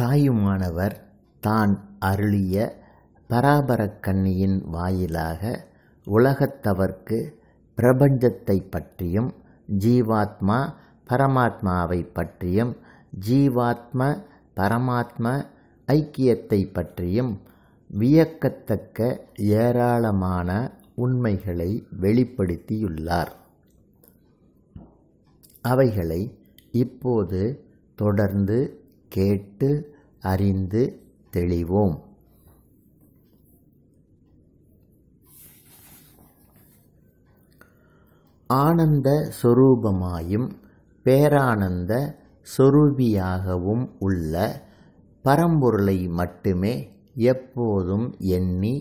தாயுமானவர் தான் அருளிய பராபரக்கண்ணியின் வாயிலாக உலகத்தவர்க்கு பிரபஞ்சத்தை பற்றியும் ஜீவாத்மா பரமாத்மாவை பற்றியும் ஜீவாத்ம பரமாத்ம ஐக்கியத்தை பற்றியும் வியக்கத்தக்க ஏராளமான உண்மைகளை வெளிப்படுத்தியுள்ளார் அவைகளை இப்போது தொடர்ந்து கேட்டு அறிந்து தெளிவோம் ஆனந்த சொரூபமாயும் பேரானந்த சொரூபியாகவும் உள்ள பரம்பொருளை மட்டுமே எப்போதும் எண்ணி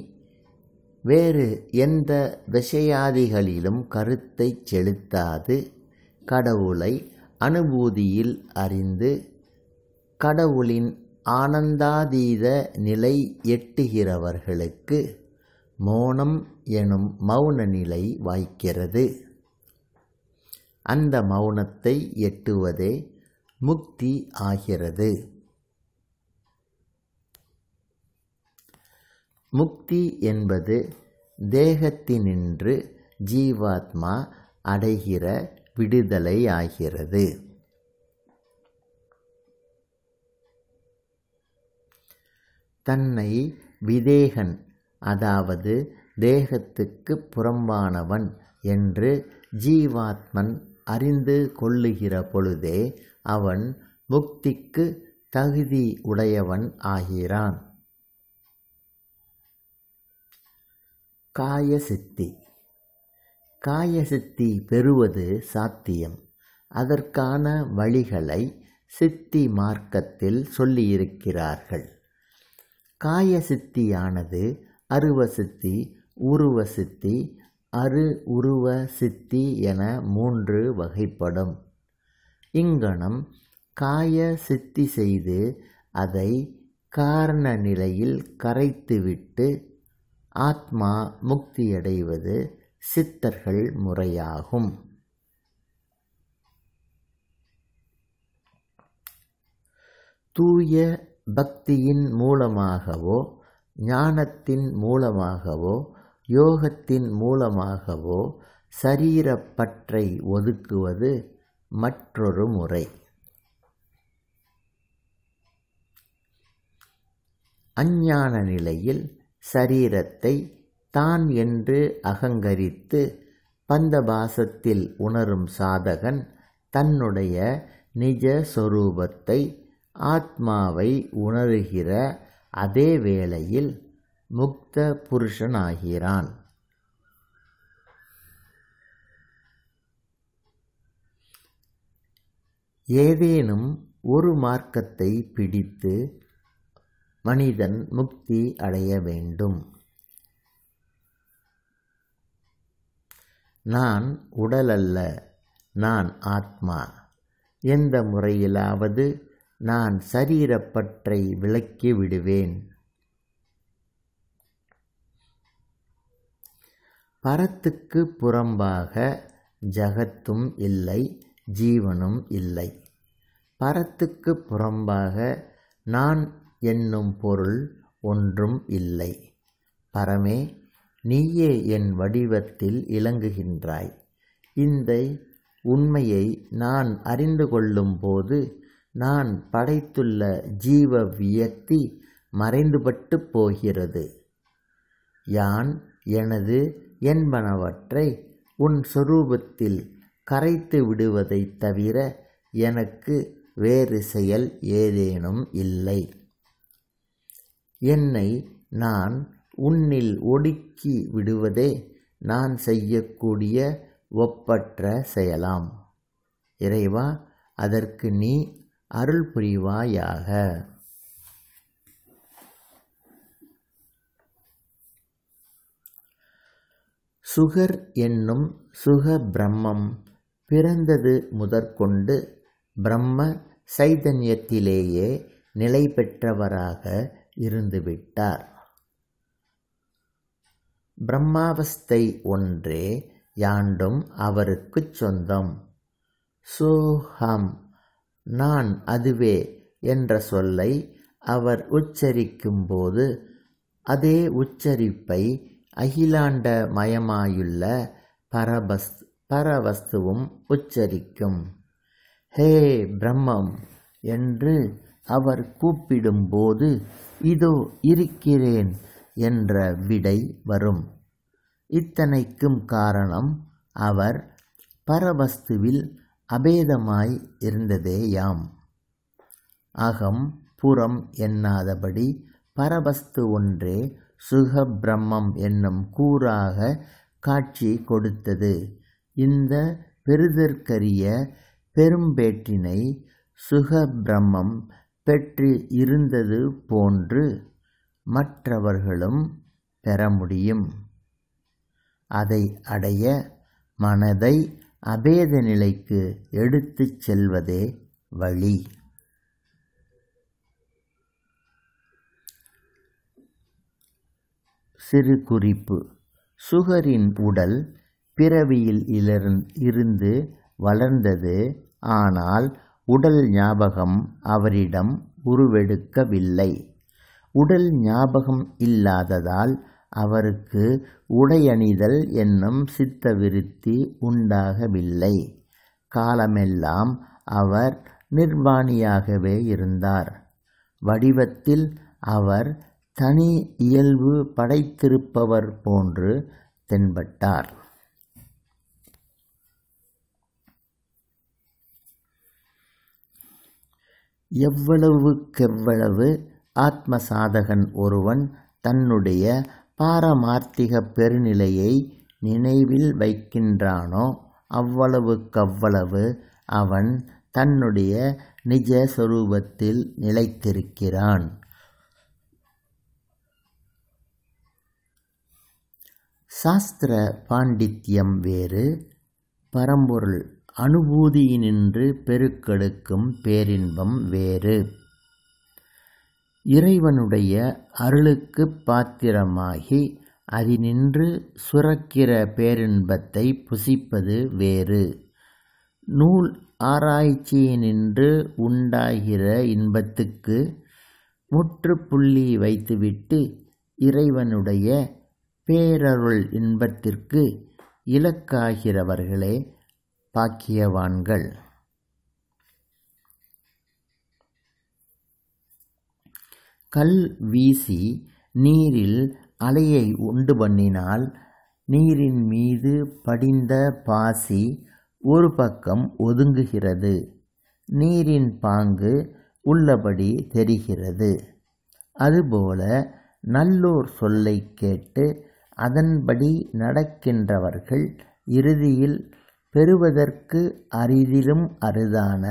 வேறு எந்த விஷயாதிகளிலும் கருத்தை செலுத்தாது கடவுளை அனுபூதியில் அறிந்து கடவுளின் ஆனந்தாதீத நிலை எட்டுகிறவர்களுக்கு மோனம் எனும் மௌன நிலை வாய்க்கிறது அந்த மௌனத்தை எட்டுவதே முக்தி ஆகிறது முக்தி என்பது தேகத்தினின்று ஜீவாத்மா அடைகிற விடுதலை ஆகிறது தன்னை விதேகன் அதாவது தேகத்துக்கு புறம்பானவன் என்று ஜீவாத்மன் அறிந்து கொள்ளுகிற பொழுதே அவன் முக்திக்கு தகுதி உடையவன் ஆகிறான் காயசித்தி காயசித்தி பெறுவது சாத்தியம் அதற்கான வழிகளை சித்தி மார்க்கத்தில் சொல்லியிருக்கிறார்கள் காய சித்தி அருவசித்தி உருவசித்தி அரு உருவ சித்தி என மூன்று வகைப்படும் இங்கனம் காய சித்தி செய்து அதை காரண நிலையில் கரைத்துவிட்டு ஆத்மா முக்தியடைவது சித்தர்கள் முறையாகும் தூய பக்தியின் மூலமாகவோ ஞானத்தின் மூலமாகவோ யோகத்தின் மூலமாகவோ சரீரப்பற்றை ஒதுக்குவது மற்றொரு முறை அஞ்ஞான நிலையில் சரீரத்தை தான் என்று அகங்கரித்து பந்தபாசத்தில் உணரும் சாதகன் தன்னுடைய நிஜ சொரூபத்தை ஆத்மாவை உணருகிற அதே வேளையில் முக்த புருஷனாகிறான் ஏதேனும் ஒரு மார்க்கத்தை பிடித்து மனிதன் முக்தி அடைய வேண்டும் நான் உடலல்ல நான் ஆத்மா எந்த முறையிலாவது நான் சரீரப்பற்றை விலக்கி விடுவேன் பரத்துக்கு புறம்பாக ஜகத்தும் இல்லை ஜீவனும் இல்லை பரத்துக்கு புறம்பாக நான் என்னும் பொருள் ஒன்றும் இல்லை பரமே நீயே என் வடிவத்தில் இலங்குகின்றாய் இந்த உண்மையை நான் அறிந்து கொள்ளும் போது நான் படைத்துள்ள ஜீவ வியக்தி மறைந்துபட்டு போகிறது யான் எனது என்பனவற்றை உன் சொரூபத்தில் கரைத்து விடுவதைத் தவிர எனக்கு வேறு செயல் ஏதேனும் இல்லை என்னை நான் உன்னில் ஒடுக்கி விடுவதே நான் செய்யக்கூடிய ஒப்பற்ற செயலாம் இறைவா அதற்கு நீ அருள் புரிவாயாக சுகர் என்னும் சுக பிரம்மம் பிறந்தது முதற்கொண்டு பிரம்ம சைதன்யத்திலேயே நிலை பெற்றவராக இருந்துவிட்டார் பிரம்மாவஸ்தை ஒன்றே யாண்டும் அவருக்குச் சொந்தம் சோஹம் நான் அதுவே என்ற சொல்லை அவர் உச்சரிக்கும்போது அதே உச்சரிப்பை அகிலாண்ட மயமாயுள்ள பரபஸ் பரவஸ்துவும் உச்சரிக்கும் ஹே பிரம்மம் என்று அவர் கூப்பிடும்போது இதோ இருக்கிறேன் என்ற விடை வரும் இத்தனைக்கும் காரணம் அவர் பரவஸ்துவில் அபேதமாய் இருந்ததேயாம் அகம் புறம் எண்ணாதபடி பரவஸ்து ஒன்றே சுக பிரம்மம் என்னும் கூறாக காட்சி கொடுத்தது இந்த பெருதற்கரிய பெரும்பேற்றினை சுக பிரம்மம் பெற்று இருந்தது போன்று மற்றவர்களும் பெற முடியும் அதை அடைய மனதை அபேத நிலைக்கு எடுத்துச் செல்வதே வழி சிறு குறிப்பு சுகரின் உடல் பிறவியில் இருந்து வளர்ந்தது ஆனால் உடல் ஞாபகம் அவரிடம் உருவெடுக்கவில்லை உடல் ஞாபகம் இல்லாததால் அவருக்கு உடையணிதல் என்னும் சித்த விருத்தி உண்டாகவில்லை. காலமெல்லாம் அவர் நிர்வாணியாகவே இருந்தார். வடிவத்தில் அவர் தனி இயல்பு படைத்திருப்பவர் போன்று தென்பட்டார். எவ்வளவுக்கெவ்வளவு ஆத்ம சாதகன் ஒருவன் தன்னுடைய பாரமார்த்திக பெருநிலையை நினைவில் வைக்கின்றானோ அவ்வளவுக்கவ்வளவு அவன் தன்னுடைய நிஜ சொரூபத்தில் நிலைத்திருக்கிறான் சாஸ்திர பாண்டித்யம் வேறு பரம்பொருள் அனுபூதியினின்று பெருக்கெடுக்கும் பேரின்பம் வேறு இறைவனுடைய அருளுக்குப் பாத்திரமாகி நின்று சுரக்கிற பேரின்பத்தைப் புசிப்பது வேறு. நூல் ஆராய்ச்சியினின்று உண்டாகிற இன்பத்துக்கு முற்றுப்புள்ளி வைத்துவிட்டு இறைவனுடைய பேரருள் இன்பத்திற்கு இலக்காகிறவர்களே பாக்கியவான்கள். கல் வீசி நீரில் அலையை உண்டு பண்ணினால் நீரின் மீது படிந்த பாசி ஒரு பக்கம் ஒதுங்குகிறது நீரின் பாங்கு உள்ளபடி தெரிகிறது அதுபோல நல்லோர் சொல்லை கேட்டு அதன்படி நடக்கின்றவர்கள் இறுதியில் பெறுவதற்கு அரிதிலும் அரிதான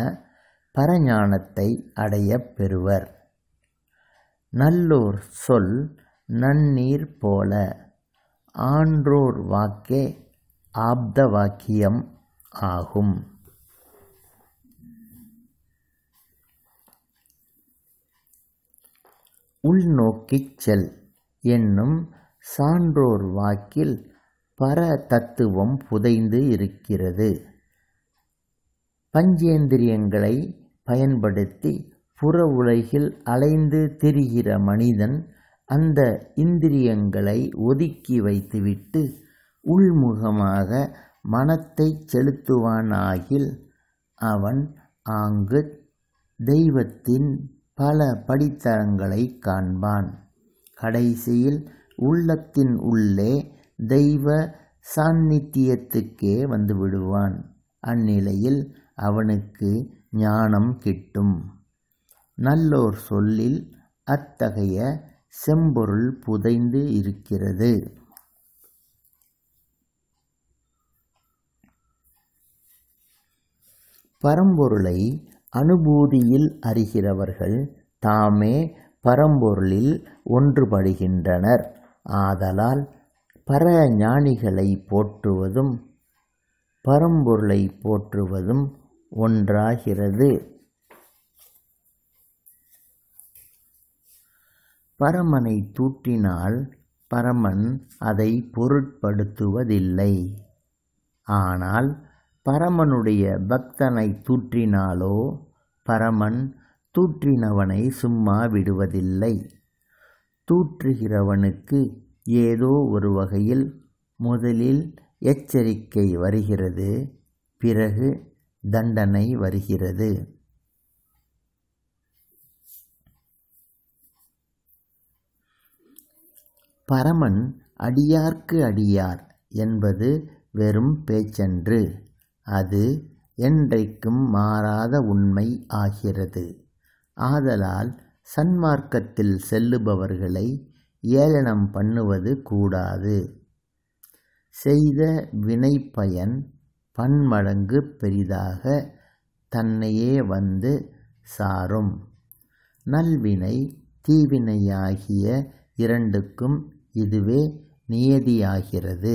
பரஞானத்தை அடையப் பெறுவர் நல்லோர் சொல் நன்னீர் போல ஆன்றோர் வாக்கே ஆப்த வாக்கியம் ஆகும் உள்நோக்கிச் செல் என்னும் சான்றோர் வாக்கில் பர தத்துவம் புதைந்து இருக்கிறது பஞ்சேந்திரியங்களை பயன்படுத்தி புற உலகில் அலைந்து திரிகிற மனிதன் அந்த இந்திரியங்களை ஒதுக்கி வைத்துவிட்டு உள்முகமாக மனத்தை செலுத்துவானாகில் அவன் ஆங்கு தெய்வத்தின் பல படித்தரங்களை காண்பான் கடைசியில் உள்ளத்தின் உள்ளே தெய்வ சாநித்தியத்துக்கே வந்து விடுவான் அந்நிலையில் அவனுக்கு ஞானம் கிட்டும் நல்லோர் சொல்லில் அத்தகைய செம்பொருள் புதைந்து இருக்கிறது பரம்பொருளை அனுபூதியில் அறிகிறவர்கள் தாமே பரம்பொருளில் ஒன்றுபடுகின்றனர் ஆதலால் பர ஞானிகளை போற்றுவதும் பரம்பொருளை போற்றுவதும் ஒன்றாகிறது பரமனை தூற்றினால் பரமன் அதை பொருட்படுத்துவதில்லை ஆனால் பரமனுடைய பக்தனை தூற்றினாலோ பரமன் தூற்றினவனை சும்மா விடுவதில்லை தூற்றுகிறவனுக்கு ஏதோ ஒரு வகையில் முதலில் எச்சரிக்கை வருகிறது பிறகு தண்டனை வருகிறது பரமன் அடியார்க்கு அடியார் என்பது வெறும் பேச்சன்று அது என்றைக்கும் மாறாத உண்மை ஆகிறது ஆதலால் சன்மார்க்கத்தில் செல்லுபவர்களை ஏளனம் பண்ணுவது கூடாது செய்த வினைப்பயன் பன்மடங்கு பெரிதாக தன்னையே வந்து சாரும் நல்வினை தீவினையாகிய இரண்டுக்கும் இதுவே நியதியாகிறது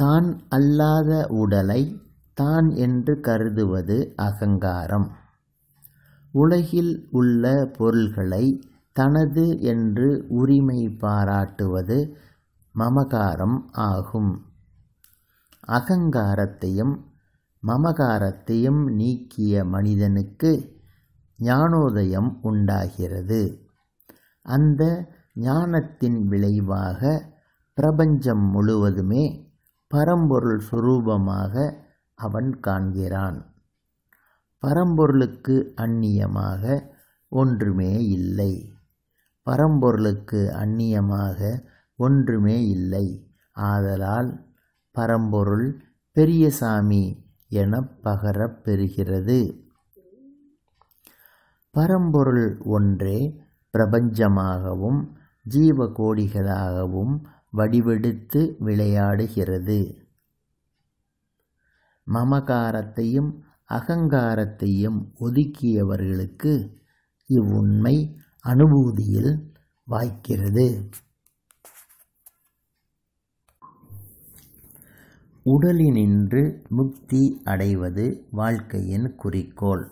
தான் அல்லாத உடலை தான் என்று கருதுவது அகங்காரம் உலகில் உள்ள பொருள்களை தனது என்று உரிமை பாராட்டுவது மமகாரம் ஆகும் அகங்காரத்தையும் மமகாரத்தையும் நீக்கிய மனிதனுக்கு ஞானோதயம் உண்டாகிறது அந்த ஞானத்தின் விளைவாக பிரபஞ்சம் முழுவதுமே பரம்பொருள் சுரூபமாக அவன் காண்கிறான் பரம்பொருளுக்கு அந்நியமாக ஒன்றுமே இல்லை பரம்பொருளுக்கு அந்நியமாக ஒன்றுமே இல்லை ஆதலால் பரம்பொருள் பெரியசாமி என பகரப் பெறுகிறது. பரம்பொருள் ஒன்றே பிரபஞ்சமாகவும் ஜீவ கோடிகளாகவும் வடிவெடுத்து விளையாடுகிறது. மமகாரத்தையும் அகங்காரத்தையும் ஒதுக்கியவர்களுக்கு இவ்வுண்மை அனுபூதியில் வாய்க்கிறது. உடலினின்று முக்தி அடைவது வாழ்க்கையின் குறிக்கோள்.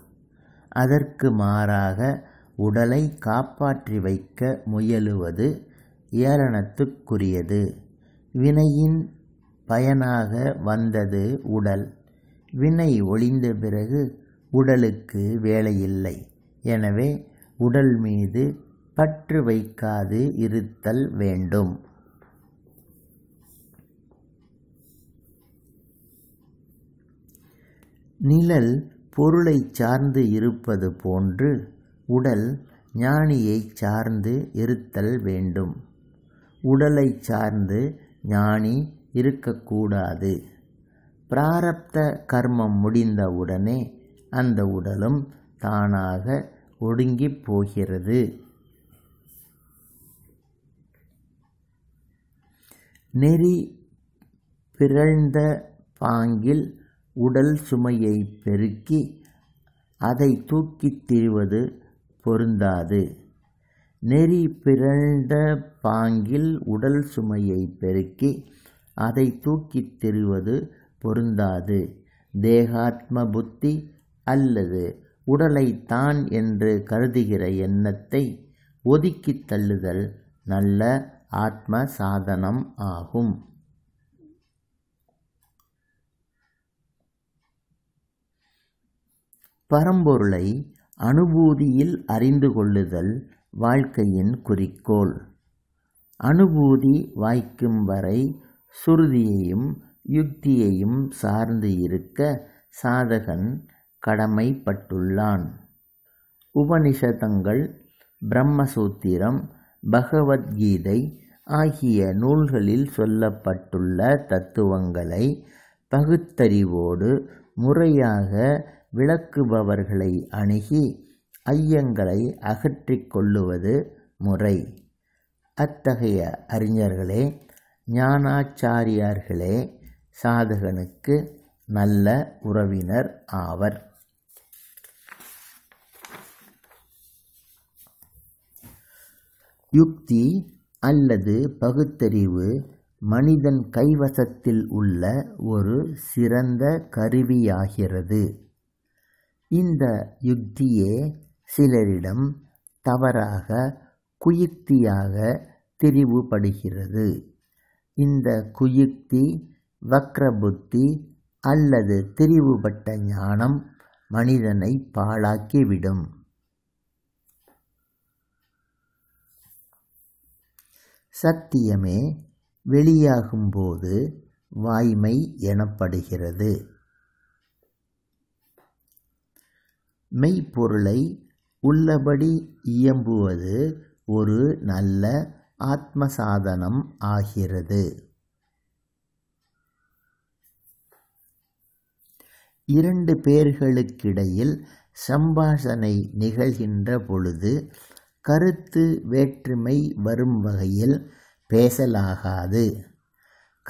அதற்கு மாறாக உடலை காப்பாற்றி வைக்க முயலுவது ஏளனத்துக்குரியது. வினையின் பயனாக வந்தது உடல். வினை ஒழிந்த பிறகு உடலுக்கு வேலையில்லை. எனவே உடல் மீது பற்று வைக்காது இருத்தல் வேண்டும். நிழல் பொருளை சார்ந்து இருப்பது போன்று உடல் ஞானியைச் சார்ந்து இருத்தல் வேண்டும். உடலைச் சார்ந்து ஞானி இருக்கக்கூடாது. பிராரப்த கர்மம் முடிந்தவுடனே அந்த உடலும் தானாக ஒடுங்கிப் போகிறது. நெறி பிறழ்ந்த பாங்கில் உடல் சுமையை பெருக்கி அதை தூக்கித் திரிவது பொருந்தாது நெறி பிறந்த பாங்கில் உடல் சுமையை பெருக்கி அதை தூக்கித் திரிவது பொருந்தாது தேகாத்ம புத்தி அல்லது உடலை தான் என்று கருதுகிற எண்ணத்தை ஒதுக்கித் தள்ளுதல் நல்ல ஆத்ம சாதனம் ஆகும் பரம்பொருளை அனுபூதியில் அறிந்து கொள்ளுதல் வாழ்க்கையின் குறிக்கோள் அனுபூதி வாய்க்கும் வரை சுருதியையும் யுக்தியையும் சார்ந்து இருக்க சாதகன் கடமைப்பட்டுள்ளான் உபனிஷதங்கள் பிரம்மசூத்திரம் பகவத்கீதை ஆகிய நூல்களில் சொல்லப்பட்டுள்ள தத்துவங்களை பகுத்தறிவோடு முறையாக விளக்குபவர்களை அணுகி ஐயங்களை அகற்றிக் கொள்ளுவது முறை அத்தகைய அறிஞர்களே ஞானாச்சாரியார்களே சாதகனுக்கு நல்ல உறவினர் ஆவர் யுக்தி அல்லது பகுத்தறிவு மனிதன் கைவசத்தில் உள்ள ஒரு சிறந்த கருவியாகிறது இந்த யுக்தியே சிலரிடம் தவறாக குயுக்தியாக தெரிவுபடுகிறது இந்த குயுக்தி வக்ரபுத்தி அல்லது தெரிவுபட்ட ஞானம் மனிதனை பாழாக்கிவிடும் சத்தியமே வெளியாகும்போது வாய்மை எனப்படுகிறது மெய்ப்பொருளை உள்ளபடி இயம்புவது ஒரு நல்ல ஆத்மசாதனம் ஆகிறது இரண்டு பேர்களுக்கிடையில் சம்பாஷணை நிகழ்கின்ற பொழுது கருத்து வேற்றுமை வரும் வகையில் பேசலாகாது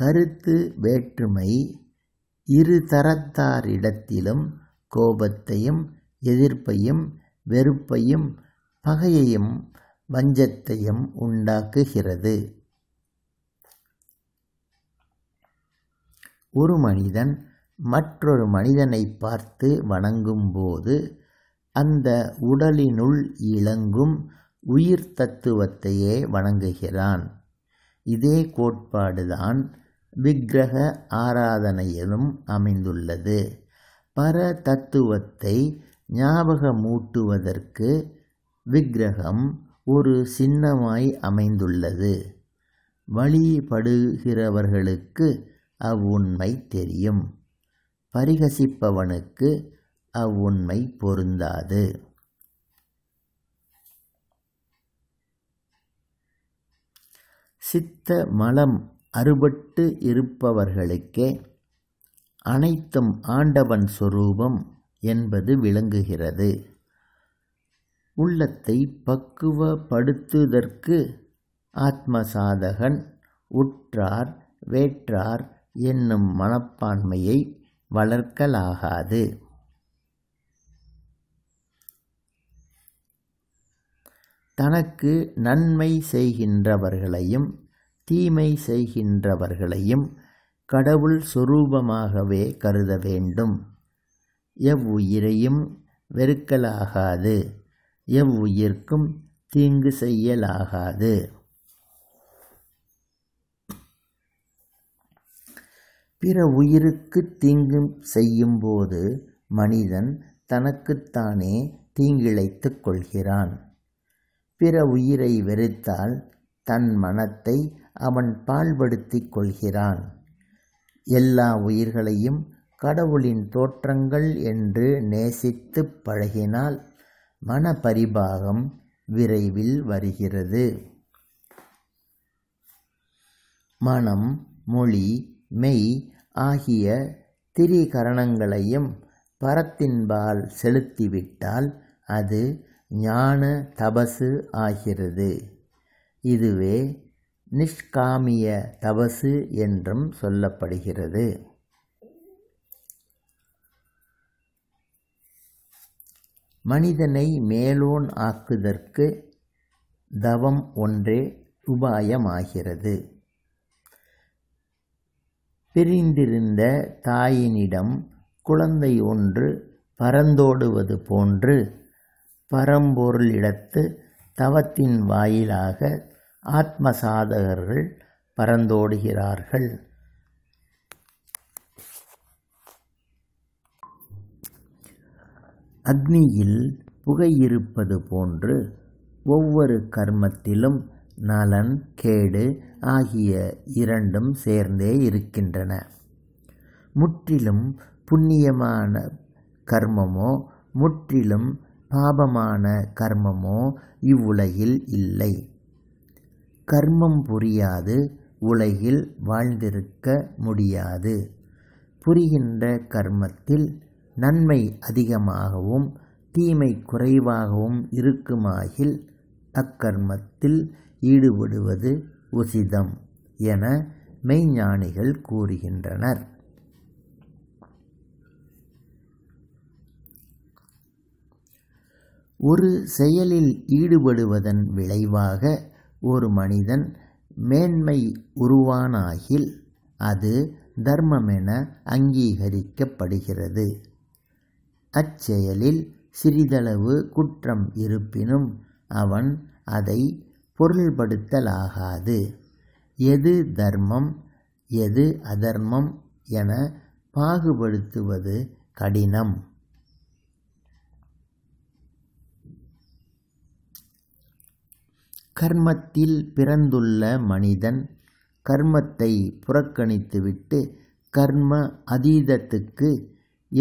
கருத்து வேற்றுமை இரு தரத்தாரிடத்திலும் கோபத்தையும் எதிர்ப்பையும் வெறுப்பையும் பகையையும் வஞ்சத்தையும் உண்டாக்குகிறது ஒரு மனிதன் மற்றொரு மனிதனை பார்த்து வணங்கும்போது அந்த உடலினுள் இளங்கும் உயிர் தத்துவத்தையே வணங்குகிறான் இதே கோட்பாடுதான் விக்கிரக ஆராதனையிலும் அமைந்துள்ளது பர தத்துவத்தை ஞாபகமூட்டுவதற்கு விக்கிரகம் ஒரு சின்னமாய் அமைந்துள்ளது வழிபடுகிறவர்களுக்கு அவ்வுண்மை தெரியும் பரிகசிப்பவனுக்கு அவ்வுண்மை பொருந்தாது சித்த மலம் அறுபட்டு இருப்பவர்களுக்கே அனைத்தும் ஆண்டவன் சொரூபம் என்பது விளங்குகிறது உள்ளத்தை பக்குவப்படுத்துதற்கு ஆத்மசாதகன் உற்றார் வேற்றார் என்னும் மனப்பான்மையை வளர்க்கலாகாது தனக்கு நன்மை செய்கின்றவர்களையும் தீமை செய்கின்றவர்களையும் கடவுள் சொரூபமாகவே கருத வேண்டும் எவ்வுயிரையும் வெறுக்கலாகாது எவ்வுயிர்க்கும் தீங்கு செய்யலாகாது பிற உயிருக்கு தீங்கு செய்யும்போது மனிதன் தனக்குத்தானே தீங்கிழைத்து கொள்கிறான் பிற உயிரை வெறுத்தால் தன் மனத்தை அவன் பால்படுத்திக் கொள்கிறான் எல்லா உயிர்களையும் கடவுளின் தோற்றங்கள் என்று நேசித்துப் பழகினால் மனப்பரிபாகம் விரைவில் வருகிறது மனம் மொழி மெய் ஆகிய திரிகரணங்களையும் பரத்தின்பால் செலுத்திவிட்டால் அது ஞான தபசு ஆகிறது இதுவே நிஷ்காமிய தபசு என்றும் சொல்லப்படுகிறது மனிதனை மேலோன் ஆக்குதற்கு தவம் ஒன்றே உபாயமாகிறது பிரிந்திருந்த தாயினிடம் குழந்தை ஒன்று பறந்தோடுவது போன்று பரம்பொருளிடத்து தவத்தின் வாயிலாக ஆத்ம சாதகர்கள் பறந்தோடுகிறார்கள் அக்னியில் புகையிருப்பது போன்று ஒவ்வொரு கர்மத்திலும் நலன் கேடு ஆகிய இரண்டும் சேர்ந்தே இருக்கின்றன. முற்றிலும் புண்ணியமான கர்மமோ முற்றிலும் பாபமான கர்மமோ இவ்வுலகில் இல்லை. கர்மம் புரியாது உலகில் வாழ்ந்திருக்க முடியாது. புரிகின்ற கர்மத்தில் நன்மை அதிகமாகவும் தீமை குறைவாகவும் இருக்குமாகில் அக்கர்மத்தில் ஈடுபடுவது உசிதம் என மெய்ஞானிகள் கூறுகின்றனர் ஒரு செயலில் ஈடுபடுவதன் விளைவாக ஒரு மனிதன் மேன்மை உருவானாகில் அது தர்மமென அங்கீகரிக்கப்படுகிறது அச்செயலில் சிறிதளவு குற்றம் இருப்பினும் அவன் அதை பொருள்படுத்தலாகாது எது தர்மம் எது அதர்மம் என பாகுபடுத்துவது கடினம் கர்மத்தில் பிறந்துள்ள மனிதன் கர்மத்தை புறக்கணித்துவிட்டு கர்ம அதீதத்துக்கு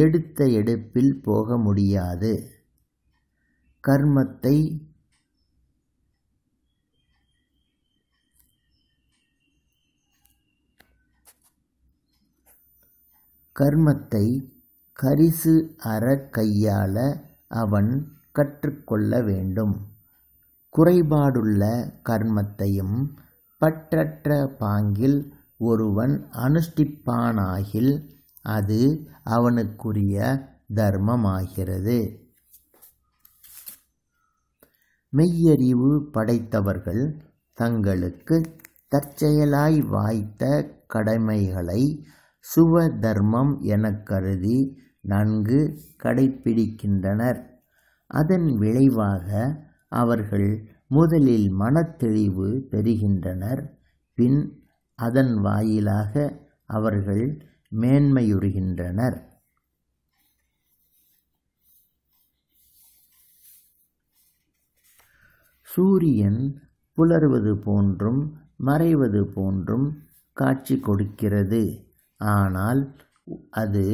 எடுத்த எடுப்பில் போக முடியாது கர்மத்தை கர்மத்தை கரிசு அற கையாள அவன் கற்றுக்கொள்ள வேண்டும் குறைபாடுள்ள கர்மத்தையும் பற்றற்ற பாங்கில் ஒருவன் அனுஷ்டிப்பானாகில் அது அவனுக்குரிய தர்மமாகிறது மெய்யறிவு படைத்தவர்கள் தங்களுக்கு தற்செயலாய் வாய்த்த கடமைகளை சுவ தர்மம் என கருதி நன்கு கடைபிடிக்கின்றனர் அதன் விளைவாக அவர்கள் முதலில் மனத்தெளிவு பெறுகின்றனர் பின் அதன் வாயிலாக அவர்கள் மேன்மையுறுகின்றனர் சூரியன் புலர்வது போன்றும் மறைவது போன்றும் காட்சி கொடுக்கிறது ஆனால் அது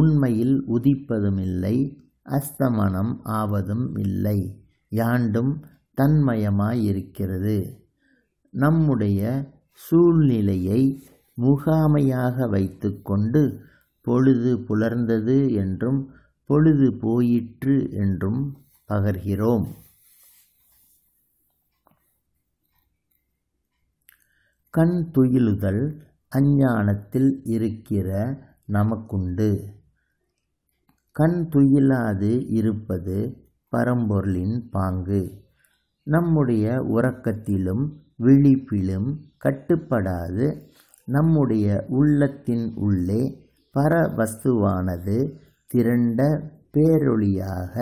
உண்மையில் உதிப்பதும் இல்லை அஸ்தமனம் ஆவதும் இல்லை யாண்டும் தன்மயமாயிருக்கிறது நம்முடைய சூழ்நிலையை முகாமையாக வைத்துக்கொண்டு பொழுது புலர்ந்தது என்றும் பொழுது போயிற்று என்றும் பகர்கிறோம் கண் துயிலுதல் அஞ்ஞானத்தில் இருக்கிற நமக்குண்டு கண் துயிலாது இருப்பது பரம்பொருளின் பாங்கு நம்முடைய உறக்கத்திலும் விழிப்பிலும் கட்டுப்படாது நம்முடைய உள்ளத்தின் உள்ளே பரவஸ்துவானது திரண்ட பேரொளியாக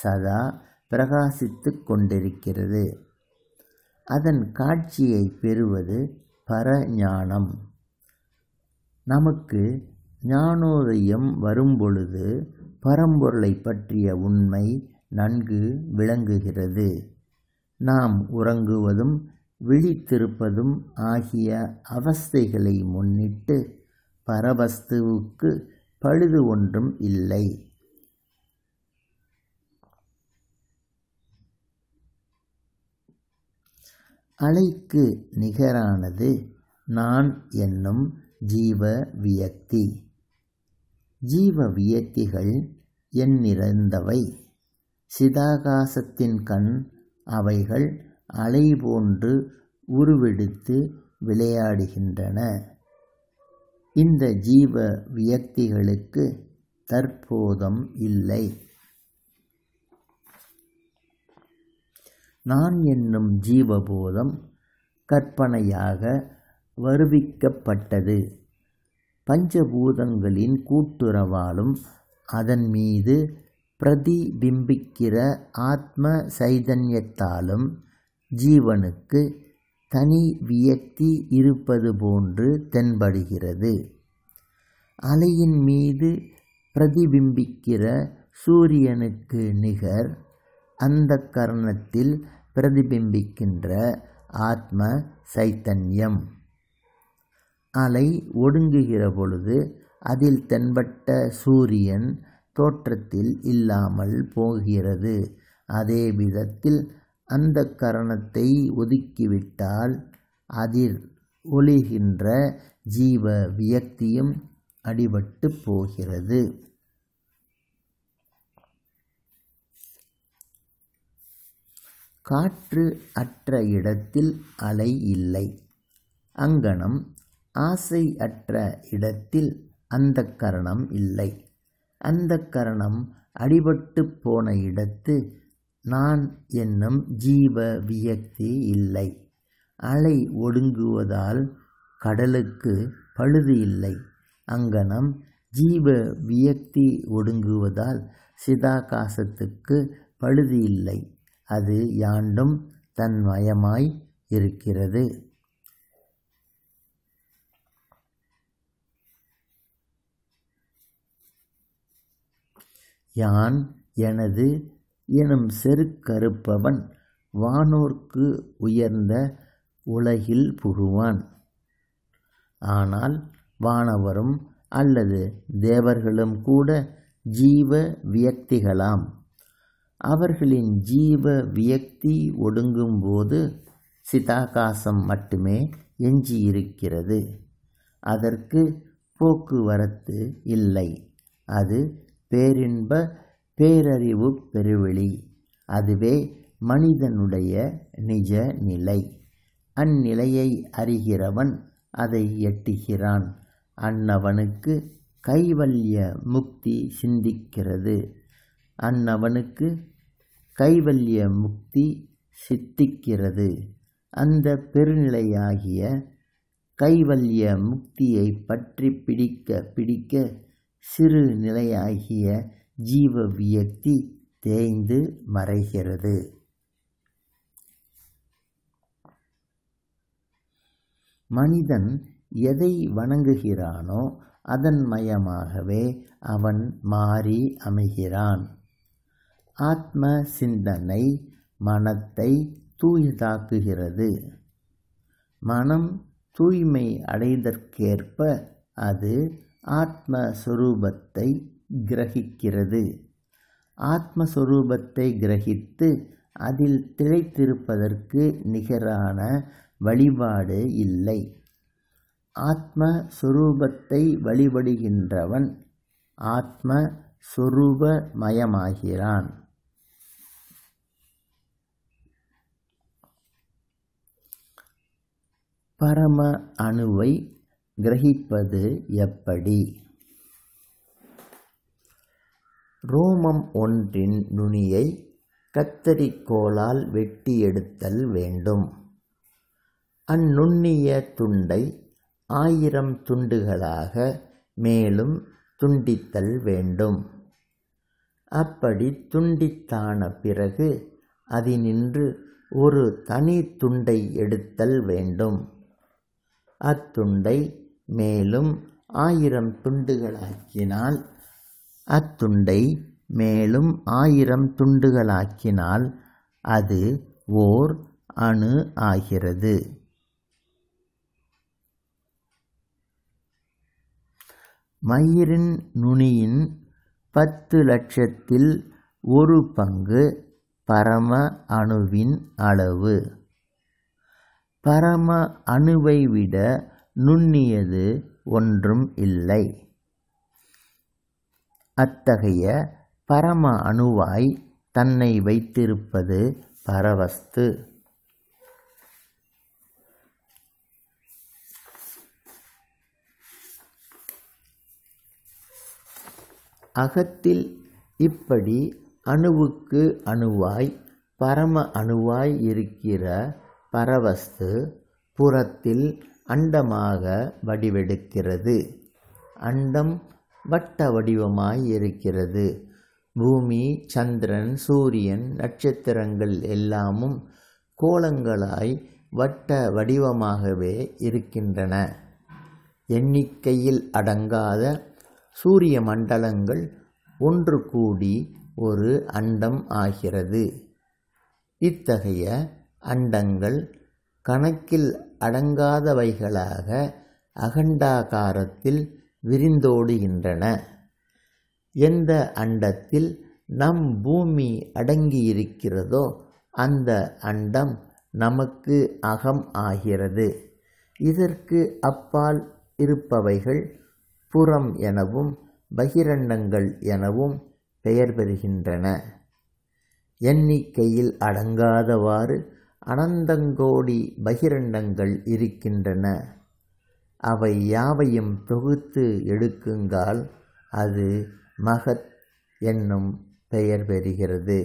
சதா பிரகாசித்து கொண்டிருக்கிறது அதன் காட்சியை பெறுவது பரஞானம் நமக்கு ஞானோதயம் வரும்பொழுது பரம்பொருளை பற்றிய உண்மை நன்கு விளங்குகிறது நாம் உறங்குவதும் விழித்திருப்பதும் ஆகிய அவஸ்தைகளை முன்னிட்டு பரவஸ்துவுக்கு பழுது ஒன்றும் இல்லை அலைக்கு நிகரானது நான் என்னும் ஜீவ வியக்தி ஜீவ வியக்திகள் எண்ணிறந்தவை சிதாகாசத்தின் கண் அவைகள் அலை போன்று உருவெடுத்து விளையாடுகின்றன இந்த ஜீவ வியக்திகளுக்கு தற்போதம் இல்லை நான் என்னும் ஜீவபோதம் கற்பனையாக வருவிக்கப்பட்டது பஞ்சபூதங்களின் கூட்டுறவாலும் அதன் மீது பிரதிபிம்பிக்கிற ஆத்ம சைதன்யத்தாலும் ஜீவனுக்கு தனி வியக்தி இருப்பது போன்று தென்படுகிறது அலையின் மீது பிரதிபிம்பிக்கிற சூரியனுக்கு நிகர் அந்த கர்ணத்தில் பிரதிபிம்பிக்கின்ற ஆத்ம சைத்தன்யம் அலை ஒடுங்குகிற பொழுது அதில் தென்பட்ட சூரியன் தோற்றத்தில் இல்லாமல் போகிறது அதே விதத்தில் அந்த கரணத்தை ஒதுக்கிவிட்டால் அதில் ஒளிகின்ற ஜீவ வியக்தியும் அடிபட்டு போகிறது காற்று அற்ற இடத்தில் அலை இல்லை அங்கனம் ஆசை அற்ற இடத்தில் அந்த கரணம் இல்லை அந்த கரணம் அடிபட்டு போன இடத்து நான் என்னும் ஜீவ வியக்தி இல்லை அலை ஒடுங்குவதால் கடலுக்கு பழுது இல்லை அங்கனம் ஜீவ வியக்தி ஒடுங்குவதால் சிதாகாசத்துக்கு பழுது இல்லை அது யாண்டும் தன்மயமாய் இருக்கிறது யான் எனது எனும் செருக்கறுப்பவன் வானோர்க்கு உயர்ந்த உலகில் புகுவான் ஆனால் வானவரும் அல்லது தேவர்களும் கூட ஜீவ வியக்திகளாம் அவர்களின் ஜீவ வியக்தி ஒடுங்கும்போது சிதாகாசம் மட்டுமே எஞ்சியிருக்கிறது அதற்கு போக்குவரத்து இல்லை அது பேரின்ப பேரறிவு பெருவெளி அதுவே மனிதனுடைய நிஜ நிலை அந்நிலையை அறிகிறவன் அதை எட்டுகிறான் அன்னவனுக்கு கைவல்ய முக்தி சிந்திக்கிறது அன்னவனுக்கு கைவல்ய முக்தி சித்திக்கிறது அந்த பெருநிலையாகிய கைவல்ய முக்தியை பற்றி பிடிக்க பிடிக்க சிறு நிலையாகிய ஜீவ வியக்தி தேய்ந்து மறைகிறது மனிதன் எதை வணங்குகிறானோ அதன் மயமாகவே அவன் மாறி அமைகிறான் ஆத்ம சிந்தனை மனத்தை தூயதாக்குகிறது மனம் தூய்மை அடைதற்கேற்ப அது ஆத்மஸ்வரூபத்தை கிரகிக்கிறது ஆத்மஸ்வரூபத்தை கிரகித்து அதில் திளைத்திருப்பதற்கு நிகரான வழிபாடு இல்லை ஆத்ம வழிபடுகின்றவன் ஆத்ம சுரூபமயமாகிறான் பரம அணுவை கிரகிப்பது எப்படி ரோமம் ஒன்றின் நுனியை கத்தரிக்கோளால் வெட்டி எடுத்தல் வேண்டும் அந்நுண்ணிய துண்டை ஆயிரம் துண்டுகளாக மேலும் துண்டித்தல் வேண்டும் அப்படி துண்டித்தான பிறகு அதினின்று ஒரு தனி துண்டை எடுத்தல் வேண்டும் அத்துண்டை மேலும் ஆயிரம் துண்டுகளாக்கினால் அத்துண்டை மேலும் ஆயிரம் துண்டுகளாக்கினால் அது ஓர் அணு ஆகிறது மயிரின் நுனியின் பத்து லட்சத்தில் ஒரு பங்கு பரம அணுவின் அளவு பரம அணுவை விட நுண்ணியது ஒன்றும் இல்லை அத்தகைய பரம அணுவாய் தன்னை வைத்திருப்பது பரவஸ்து அகத்தில் இப்படி அணுவுக்கு அணுவாய் பரம அணுவாய் இருக்கிற பரவஸ்து புறத்தில் அண்டமாக வடிவெடுக்கிறது அண்டம் வட்ட வடிவமாய் இருக்கிறது பூமி சந்திரன் சூரியன் நட்சத்திரங்கள் எல்லாமும் கோலங்களாய் வட்ட வடிவமாகவே இருக்கின்றன எண்ணிக்கையில் அடங்காத சூரிய மண்டலங்கள் ஒன்று கூடி ஒரு அண்டம் ஆகிறது இத்தகைய அண்டங்கள் கணக்கில் அடங்காதவைகளாக அகண்டாகாரத்தில் விரிந்தோடுகின்றன எந்த அண்டத்தில் நம் பூமி அடங்கியிருக்கிறதோ அந்த அண்டம் நமக்கு அகம் ஆகிறது இதற்கு அப்பால் இருப்பவைகள் புறம் எனவும் பகிரண்டங்கள் எனவும் பெயர் பெறுகின்றன எண்ணிக்கையில் அடங்காதவாறு அனந்தங்கோடி பகிரண்டங்கள் இருக்கின்றன அவை யாவையும் தொகுத்து எடுக்குங்கால் அது மகத் என்னும் பெயர் பெறுகிறது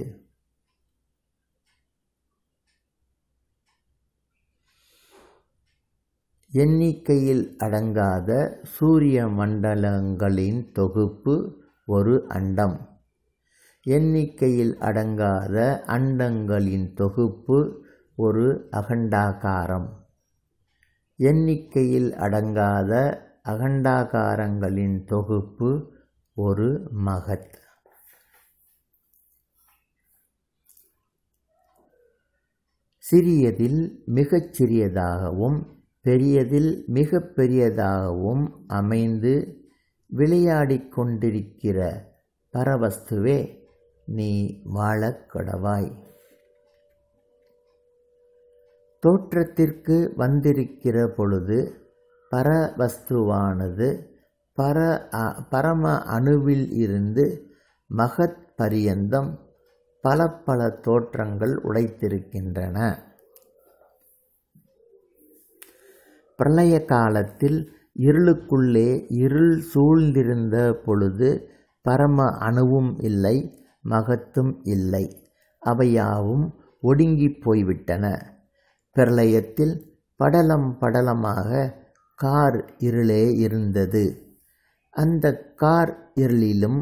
எண்ணிக்கையில் அடங்காத சூரிய மண்டலங்களின் தொகுப்பு ஒரு அண்டம் எண்ணிக்கையில் அடங்காத அண்டங்களின் தொகுப்பு ஒரு அகண்டாகாரம் எண்ணிக்கையில் அடங்காத அகண்டாகாரங்களின் தொகுப்பு ஒரு மகத் சிறியதில் மிகச் சிறியதாகவும் பெரியதில் மிக பெரியதாகவும் அமைந்து விளையாடிக் கொண்டிருக்கிற பரவஸ்துவே நீ வாழக் கடவாய் தோற்றத்திற்கு வந்திருக்கிற பொழுது பரவஸ்துவானது பர பரம அணுவில் இருந்து மகத் பரியந்தம் பல பல தோற்றங்கள் உடைத்திருக்கின்றன பிரளய காலத்தில் இருளுக்குள்ளே இருள் சூழ்ந்திருந்த பொழுது பரம அணுவும் இல்லை மகத்தும் இல்லை அவையாவும் ஒடுங்கி போய்விட்டன பிரளயத்தில் படலம் படலமாக கார் இருளே இருந்தது அந்த கார் இருளிலும்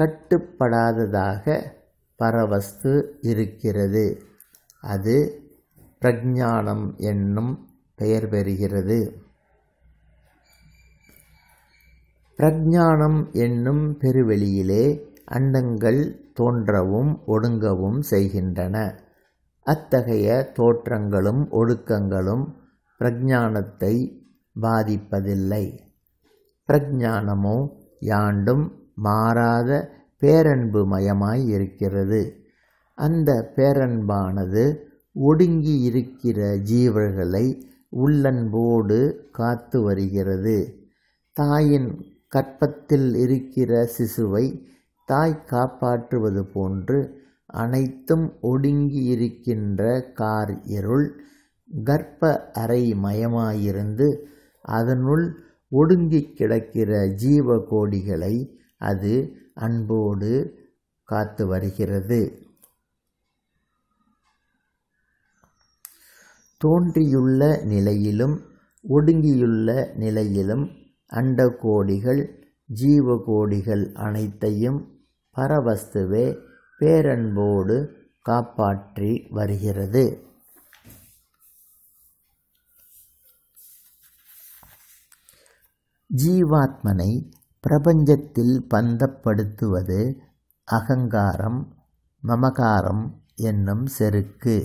கட்டுப்படாததாக பரவஸ்து இருக்கிறது அது பிரஜானம் என்னும் பெயர் பெறுகிறது பிரஜானம் என்னும் பெருவெளியிலே அண்டங்கள் தோன்றவும் ஒடுங்கவும் செய்கின்றன அத்தகைய தோற்றங்களும் ஒழுக்கங்களும் பிரஜானத்தை பாதிப்பதில்லை பிரஜானமோ யாண்டும் மாறாத பேரன்பு மயமாய் இருக்கிறது அந்த பேரன்பானது ஒடுங்கி இருக்கிற ஜீவர்களை உள்ளன்போடு காத்து வருகிறது தாயின் கற்பத்தில் இருக்கிற சிசுவை தாய் காப்பாற்றுவது போன்று அனைத்தும் ஒடுங்கியிருக்கின்ற கார் இருள் கர்ப்ப அறை மயமாயிருந்து அதனுள் ஒடுங்கிக் கிடக்கிற ஜீவ கோடிகளை அது அன்போடு காத்து வருகிறது தோன்றியுள்ள நிலையிலும் ஒடுங்கியுள்ள நிலையிலும் அண்ட ஜீவ ஜீவகோடிகள் அனைத்தையும் பரவஸ்துவே பேரன்போடு காப்பாற்றி வருகிறது ஜீவாத்மனை பிரபஞ்சத்தில் பந்தப்படுத்துவது அகங்காரம் மமகாரம் என்னும் செருக்கு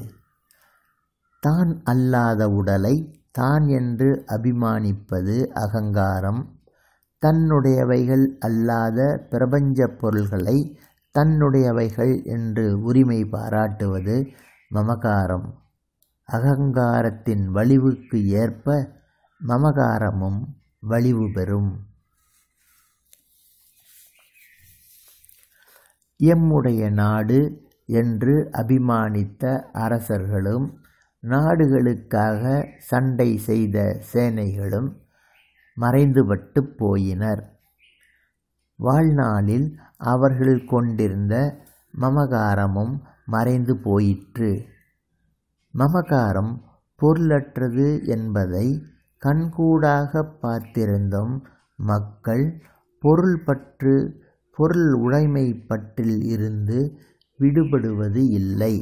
தான் அல்லாத உடலை தான் என்று அபிமானிப்பது அகங்காரம் தன்னுடையவைகள் அல்லாத பிரபஞ்ச பொருள்களை தன்னுடையவைகள் என்று உரிமை பாராட்டுவது மமகாரம் அகங்காரத்தின் வலிவுக்கு ஏற்ப மமகாரமும் வலிவு பெறும் எம்முடைய நாடு என்று அபிமானித்த அரசர்களும் நாடுகளுக்காக சண்டை செய்த சேனைகளும் மறைந்துபட்டு போயினர் வாழ்நாளில் அவர்கள் கொண்டிருந்த மமகாரமும் மறைந்து போயிற்று மமகாரம் பொருளற்றது என்பதை கண்கூடாகப் பார்த்திருந்தும் மக்கள் பொருள் பற்று பொருள் உடைமை பற்றில் இருந்து விடுபடுவது இல்லை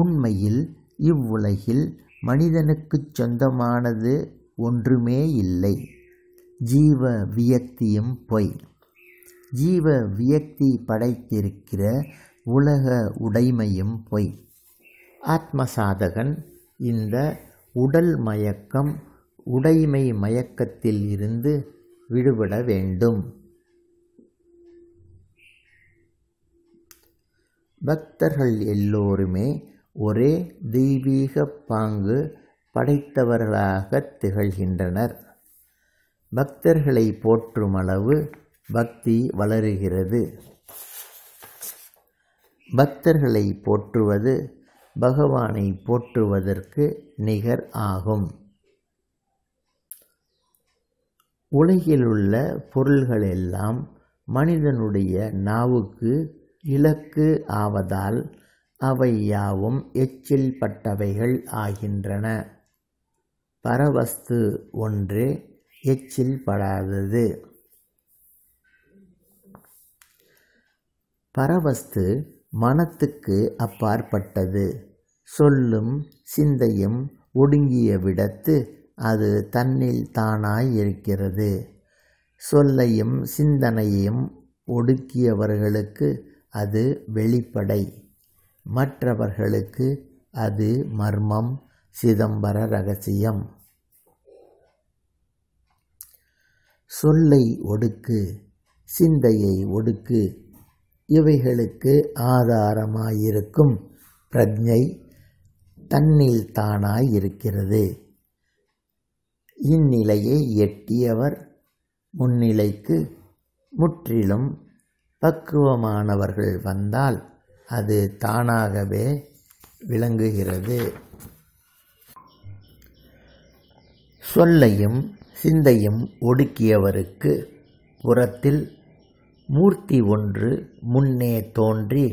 உண்மையில் இவ்வுலகில் மனிதனுக்குச் சொந்தமானது ஒன்றுமே இல்லை ஜீவ வியக்தியும் பொய் ஜீவ வியக்தி படைத்திருக்கிற உலக உடைமையும் பொய் ஆத்மசாதகன் இந்த உடல் மயக்கம் உடைமை மயக்கத்தில் இருந்து விடுபட வேண்டும் பக்தர்கள் எல்லோருமே ஒரே தெய்வீக பாங்கு படைத்தவர்களாக திகழ்கின்றனர் பக்தர்களை போற்றும் அளவு பக்தி வளருகிறது பக்தர்களை போற்றுவது பகவானை போற்றுவதற்கு நிகர் ஆகும் உலகிலுள்ள பொருள்களெல்லாம் மனிதனுடைய நாவுக்கு இலக்கு ஆவதால் அவை யாவும் எச்சில் பட்டவைகள் ஆகின்றன பரவஸ்து ஒன்று எச்சில் படாதது பரவஸ்து மனத்துக்கு அப்பாற்பட்டது சொல்லும் சிந்தையும் ஒடுங்கிய விடத்து அது தன்னில் தானாய் இருக்கிறது சொல்லையும் சிந்தனையும் ஒடுக்கியவர்களுக்கு அது வெளிப்படை மற்றவர்களுக்கு அது மர்மம் சிதம்பர ரகசியம் சொல்லை ஒடுக்கு சிந்தையை ஒடுக்கு இவைகளுக்கு ஆதாரமாயிருக்கும் பிரஜை தன்னில் தானாயிருக்கிறது இருக்கிறது இந்நிலையை எட்டியவர் முன்னிலைக்கு முற்றிலும் பக்குவமானவர்கள் வந்தால் அது தானாகவே விளங்குகிறது சொல்லையும் சிந்தையும் ஒடுக்கியவருக்கு புறத்தில் மூர்த்தி ஒன்று முன்னே தோன்றி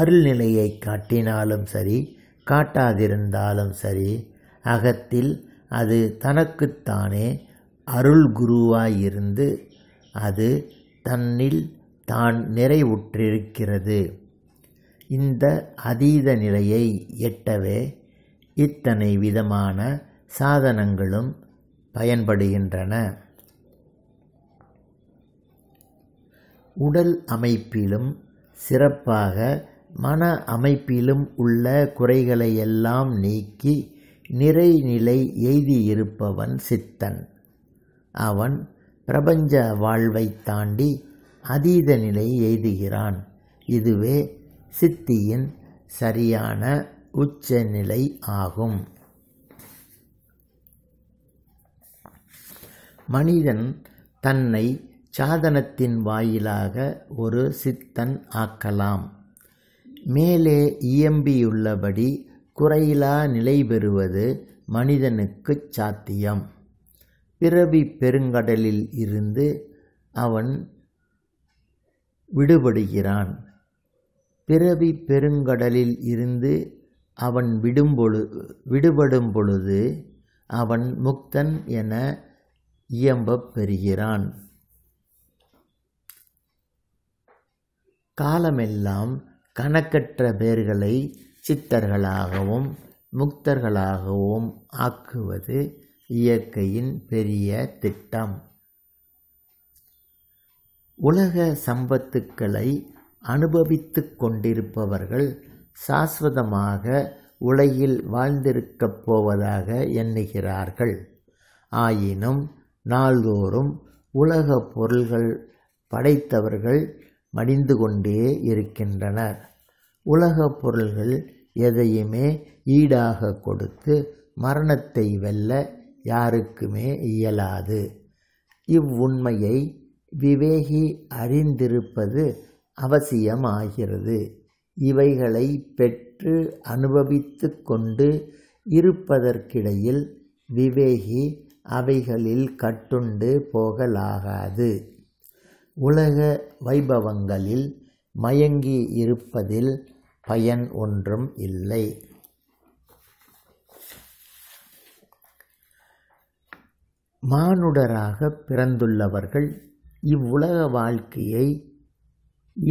அருள்நிலையை காட்டினாலும் சரி காட்டாதிருந்தாலும் சரி அகத்தில் அது தனக்குத்தானே அருள் குருவாயிருந்து அது தன்னில் தான் நிறைவுற்றிருக்கிறது இந்த அதீத நிலையை எட்டவே இத்தனை விதமான சாதனங்களும் பயன்படுகின்றன உடல் அமைப்பிலும் சிறப்பாக மன அமைப்பிலும் உள்ள குறைகளையெல்லாம் நீக்கி நிறைநிலை எய்தியிருப்பவன் சித்தன் அவன் பிரபஞ்ச வாழ்வை தாண்டி அதீத நிலை எய்துகிறான் இதுவே சித்தியின் சரியான உச்சநிலை ஆகும் மனிதன் தன்னை சாதனத்தின் வாயிலாக ஒரு சித்தன் ஆக்கலாம் மேலே இயம்பியுள்ளபடி குறையிலா நிலை பெறுவது மனிதனுக்குச் சாத்தியம் பிறவி பெருங்கடலில் இருந்து அவன் விடுபடுகிறான் பிறவி பெருங்கடலில் இருந்து அவன் விடும்பொழு விடுபடும் பொழுது அவன் முக்தன் என இயம்பப் பெறுகிறான் காலமெல்லாம் கணக்கற்ற பேர்களை சித்தர்களாகவும் முக்தர்களாகவும் ஆக்குவது இயற்கையின் பெரிய திட்டம் உலக சம்பத்துக்களை அனுபவித்து கொண்டிருப்பவர்கள் சாஸ்வதமாக உலகில் வாழ்ந்திருக்கப் போவதாக எண்ணுகிறார்கள் ஆயினும் நாள்தோறும் உலக பொருள்கள் படைத்தவர்கள் மடிந்து கொண்டே இருக்கின்றனர் உலக பொருள்கள் எதையுமே ஈடாக கொடுத்து மரணத்தை வெல்ல யாருக்குமே இயலாது இவ்வுண்மையை விவேகி அறிந்திருப்பது அவசியமாகிறது இவைகளை பெற்று அனுபவித்து கொண்டு இருப்பதற்கிடையில் விவேகி அவைகளில் கட்டுண்டு போகலாகாது. உலக வைபவங்களில் மயங்கி இருப்பதில் பயன் ஒன்றும் இல்லை. மானுடராகப் பிறந்துள்ளவர்கள் இவ்வுலக வாழ்க்கையை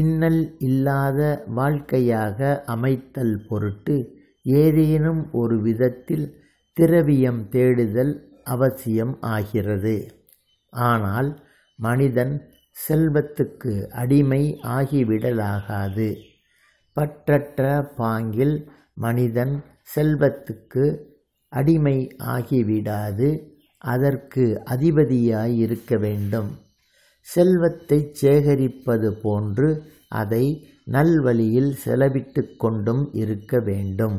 இன்னல் இல்லாத வாழ்க்கையாக அமைத்தல் பொருட்டு ஏதேனும் ஒரு விதத்தில் திரவியம் தேடுதல் அவசியம் ஆகிறது ஆனால் மனிதன் செல்வத்துக்கு அடிமை ஆகிவிடலாகாது பற்றற்ற பாங்கில் மனிதன் செல்வத்துக்கு அடிமை ஆகிவிடாது அதற்கு அதிபதியாய் இருக்க வேண்டும் செல்வத்தை சேகரிப்பது போன்று அதை நல்வழியில் செலவிட்டு கொண்டும் இருக்க வேண்டும்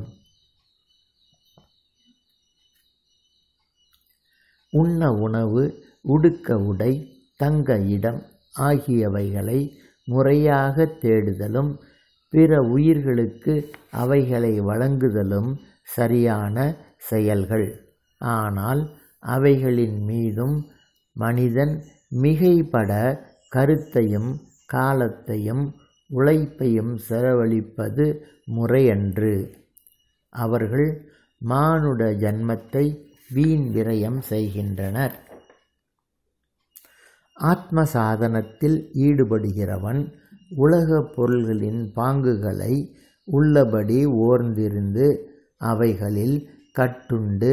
உண்ண உணவு உடுக்க உடை தங்க இடம் ஆகியவைகளை முறையாக தேடுதலும் பிற உயிர்களுக்கு அவைகளை வழங்குதலும் சரியான செயல்கள் ஆனால் அவைகளின் மீதும் மனிதன் மிகைப்பட கருத்தையும் காலத்தையும் உழைப்பையும் செலவழிப்பது முறையன்று அவர்கள் மானுட ஜன்மத்தை வீண் விரயம் செய்கின்றனர் ஆத்ம சாதனத்தில் ஈடுபடுகிறவன் உலக பொருள்களின் பாங்குகளை உள்ளபடி ஓர்ந்திருந்து அவைகளில் கட்டுண்டு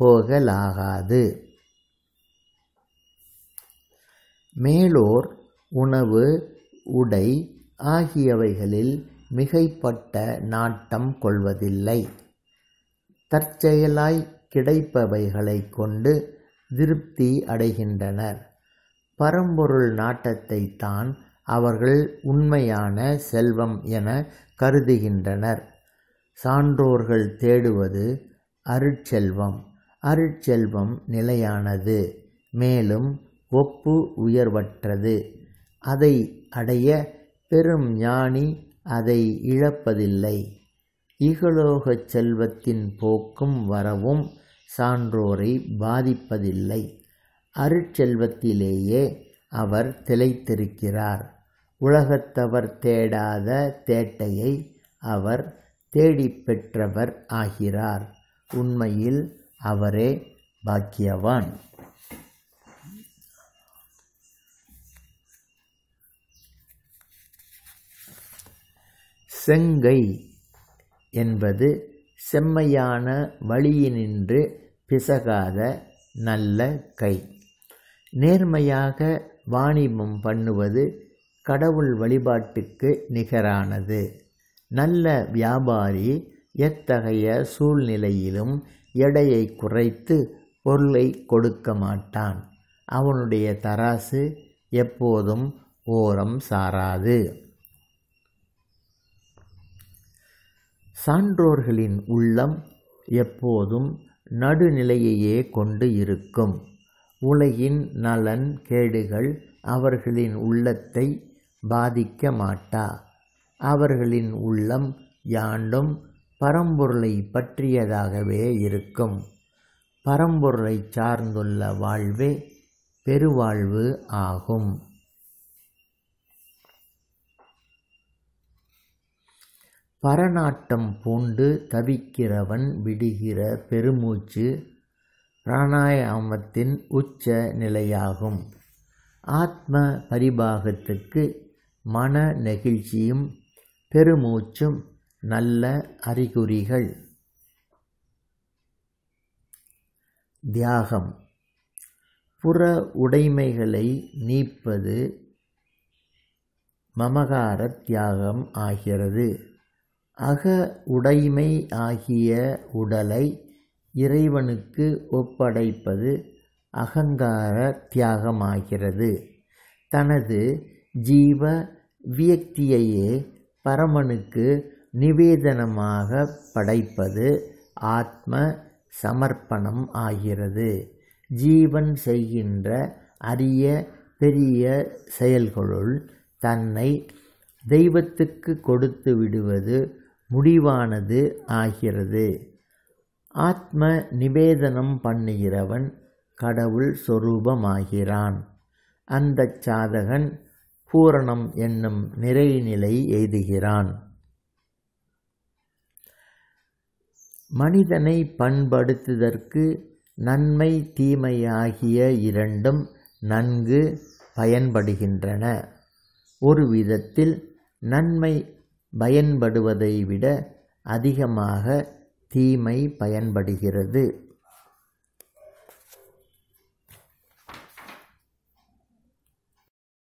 போகலாகாது மேலோர் உணவு உடை ஆகியவைகளில் மிகைப்பட்ட நாட்டம் கொள்வதில்லை தற்செயலாய் கிடைப்பவைகளைக் கொண்டு திருப்தி அடைகின்றனர். பரம்பொருள் நாட்டத்தை தான் அவர்கள் உண்மையான செல்வம் என கருதுகின்றனர். சான்றோர்கள் தேடுவது அருட்செல்வம். அருட்செல்வம் நிலையானது. மேலும் ஒப்பு உயர்வற்றது. அதை அடைய பெரும் ஞானி அதை இழப்பதில்லை. இகலோகச் செல்வத்தின் போக்கும் வரவும் சான்றோரை பாதிப்பதில்லை அருட்செல்வத்திலேயே அவர் திளைத்திருக்கிறார் உலகத்தவர் தேடாத தேட்டையை அவர் தேடி பெற்றவர் ஆகிறார் உண்மையில் அவரே பாக்கியவான் செங்கை என்பது செம்மையான வழியினின்று பிசகாத நல்ல கை நேர்மையாக வாணிபம் பண்ணுவது கடவுள் வழிபாட்டுக்கு நிகரானது நல்ல வியாபாரி எத்தகைய சூழ்நிலையிலும் எடையை குறைத்து பொருளை கொடுக்க மாட்டான் அவனுடைய தராசு எப்போதும் ஓரம் சாராது சான்றோர்களின் உள்ளம் எப்போதும் நடுநிலையையே கொண்டு இருக்கும் உலகின் நலன் கேடுகள் அவர்களின் உள்ளத்தை பாதிக்க மாட்டா அவர்களின் உள்ளம் யாண்டும் பரம்பொருளை பற்றியதாகவே இருக்கும் பரம்பொருளை சார்ந்துள்ள வாழ்வே பெருவாழ்வு ஆகும் பரநாட்டம் பூண்டு தவிக்கிறவன் விடுகிற பெருமூச்சு பிராணாயாமத்தின் உச்ச நிலையாகும் ஆத்ம பரிபாகத்துக்கு மன நெகிழ்ச்சியும் பெருமூச்சும் நல்ல அறிகுறிகள் தியாகம் புற உடைமைகளை நீப்பது மமகார தியாகம் ஆகிறது அக உடைமை ஆகிய உடலை இறைவனுக்கு ஒப்படைப்பது அகங்கார தியாகமாகிறது தனது ஜீவ வியக்தியையே பரமனுக்கு நிவேதனமாக படைப்பது ஆத்ம சமர்ப்பணம் ஆகிறது ஜீவன் செய்கின்ற அரிய பெரிய செயல்களுள் தன்னை தெய்வத்துக்கு கொடுத்து விடுவது முடிவானது ஆகிறது ஆத்ம நிவேதனம் பண்ணுகிறவன் கடவுள் சொரூபமாகிறான் அந்த சாதகன் பூரணம் என்னும் நிறைநிலை எய்துகிறான் மனிதனை பண்படுத்துதற்கு நன்மை தீமை ஆகிய இரண்டும் நன்கு பயன்படுகின்றன ஒரு விதத்தில் நன்மை பயன்படுவதை விட அதிகமாக தீமை பயன்படுகிறது